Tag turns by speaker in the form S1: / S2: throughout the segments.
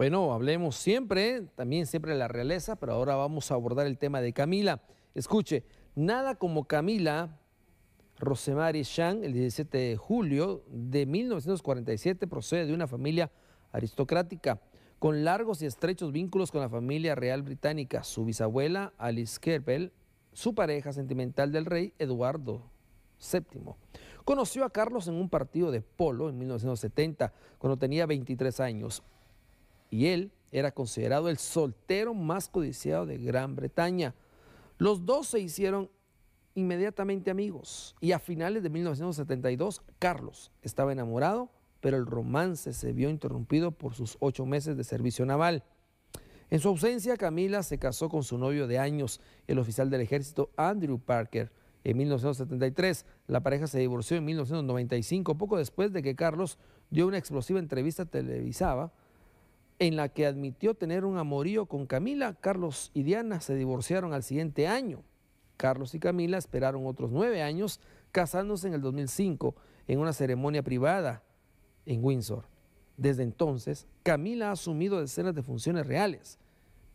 S1: Bueno, hablemos siempre, también siempre de la realeza, pero ahora vamos a abordar el tema de Camila. Escuche, nada como Camila Rosemary Shang, el 17 de julio de 1947, procede de una familia aristocrática con largos y estrechos vínculos con la familia real británica. Su bisabuela, Alice Kerbel, su pareja sentimental del rey Eduardo VII. Conoció a Carlos en un partido de polo en 1970, cuando tenía 23 años y él era considerado el soltero más codiciado de Gran Bretaña. Los dos se hicieron inmediatamente amigos y a finales de 1972 Carlos estaba enamorado, pero el romance se vio interrumpido por sus ocho meses de servicio naval. En su ausencia, Camila se casó con su novio de años, el oficial del ejército Andrew Parker. En 1973, la pareja se divorció en 1995, poco después de que Carlos dio una explosiva entrevista televisada en la que admitió tener un amorío con Camila, Carlos y Diana se divorciaron al siguiente año. Carlos y Camila esperaron otros nueve años casándose en el 2005 en una ceremonia privada en Windsor. Desde entonces, Camila ha asumido decenas de funciones reales.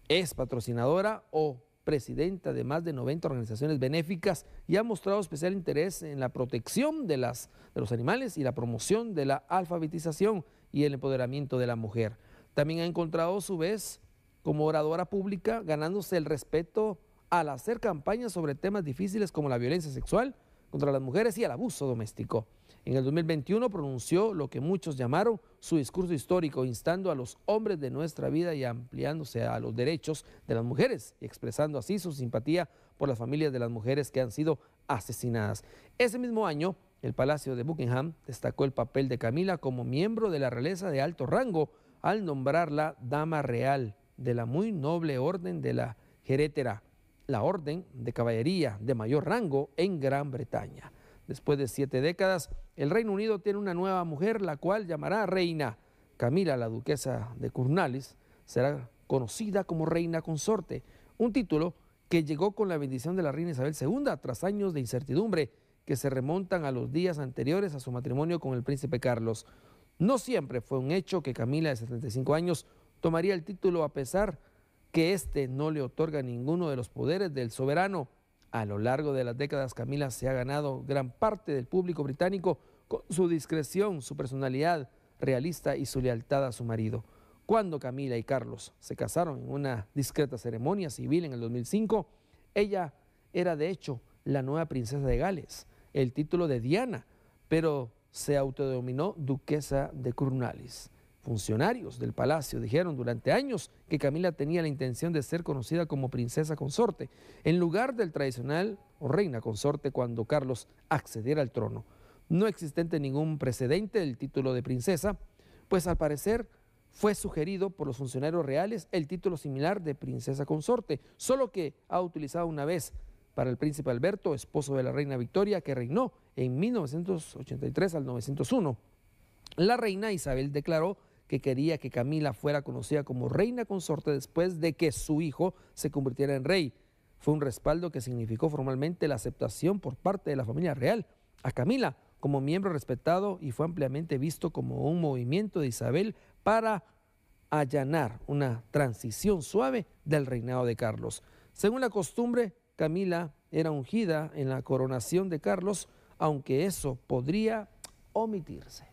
S1: Es patrocinadora o presidenta de más de 90 organizaciones benéficas y ha mostrado especial interés en la protección de, de los animales y la promoción de la alfabetización y el empoderamiento de la mujer. También ha encontrado su vez como oradora pública, ganándose el respeto al hacer campañas sobre temas difíciles como la violencia sexual contra las mujeres y el abuso doméstico. En el 2021 pronunció lo que muchos llamaron su discurso histórico, instando a los hombres de nuestra vida y ampliándose a los derechos de las mujeres y expresando así su simpatía por las familias de las mujeres que han sido asesinadas. Ese mismo año, el Palacio de Buckingham destacó el papel de Camila como miembro de la realeza de alto rango al nombrarla dama real de la muy noble orden de la Jerétera, la orden de caballería de mayor rango en Gran Bretaña. Después de siete décadas, el Reino Unido tiene una nueva mujer, la cual llamará reina. Camila, la duquesa de Cornalis, será conocida como reina consorte, un título que llegó con la bendición de la reina Isabel II tras años de incertidumbre que se remontan a los días anteriores a su matrimonio con el príncipe Carlos. No siempre fue un hecho que Camila, de 75 años, tomaría el título a pesar que este no le otorga ninguno de los poderes del soberano. A lo largo de las décadas, Camila se ha ganado gran parte del público británico con su discreción, su personalidad realista y su lealtad a su marido. Cuando Camila y Carlos se casaron en una discreta ceremonia civil en el 2005, ella era de hecho la nueva princesa de Gales, el título de Diana, pero se autodenominó duquesa de Curnalis. Funcionarios del palacio dijeron durante años que Camila tenía la intención de ser conocida como princesa consorte, en lugar del tradicional o reina consorte cuando Carlos accediera al trono. No existente ningún precedente del título de princesa, pues al parecer fue sugerido por los funcionarios reales el título similar de princesa consorte, solo que ha utilizado una vez para el príncipe Alberto, esposo de la reina Victoria, que reinó en 1983 al 901. La reina Isabel declaró que quería que Camila fuera conocida como reina consorte después de que su hijo se convirtiera en rey. Fue un respaldo que significó formalmente la aceptación por parte de la familia real a Camila como miembro respetado y fue ampliamente visto como un movimiento de Isabel para allanar una transición suave del reinado de Carlos. Según la costumbre, Camila era ungida en la coronación de Carlos, aunque eso podría omitirse.